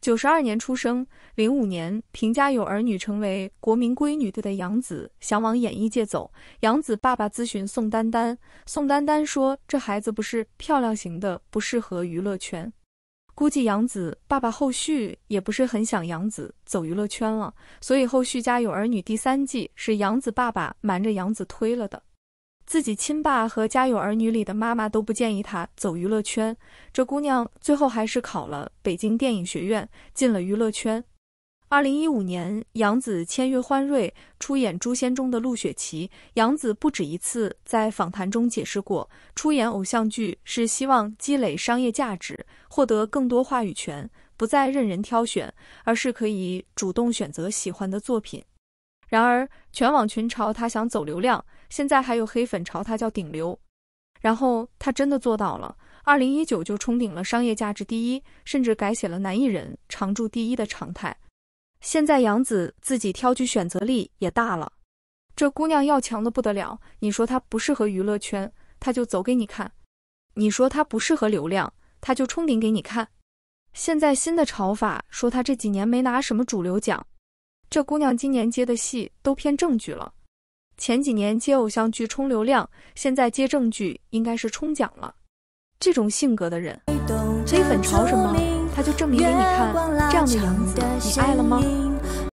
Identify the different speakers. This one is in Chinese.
Speaker 1: 九十二年出生，零五年《凭家有儿女》成为国民闺女队的杨子想往演艺界走。杨子爸爸咨询宋丹丹，宋丹丹说这孩子不是漂亮型的，不适合娱乐圈。估计杨子爸爸后续也不是很想杨子走娱乐圈了，所以后续《家有儿女》第三季是杨子爸爸瞒着杨子推了的。自己亲爸和《家有儿女》里的妈妈都不建议她走娱乐圈，这姑娘最后还是考了北京电影学院，进了娱乐圈。二零一五年，杨紫签约欢瑞，出演《诛仙》中的陆雪琪。杨紫不止一次在访谈中解释过，出演偶像剧是希望积累商业价值，获得更多话语权，不再任人挑选，而是可以主动选择喜欢的作品。然而，全网群嘲他想走流量，现在还有黑粉嘲他叫顶流。然后他真的做到了，二零一九就冲顶了商业价值第一，甚至改写了男艺人常驻第一的常态。现在杨子自己挑剧选择力也大了，这姑娘要强的不得了。你说她不适合娱乐圈，她就走给你看；你说她不适合流量，她就冲顶给你看。现在新的炒法说她这几年没拿什么主流奖。这姑娘今年接的戏都偏正剧了，前几年接偶像剧冲流量，现在接正剧应该是冲奖了。这种性格的人，黑粉潮什么，
Speaker 2: 他就证明给你看，这样的样子你爱了吗？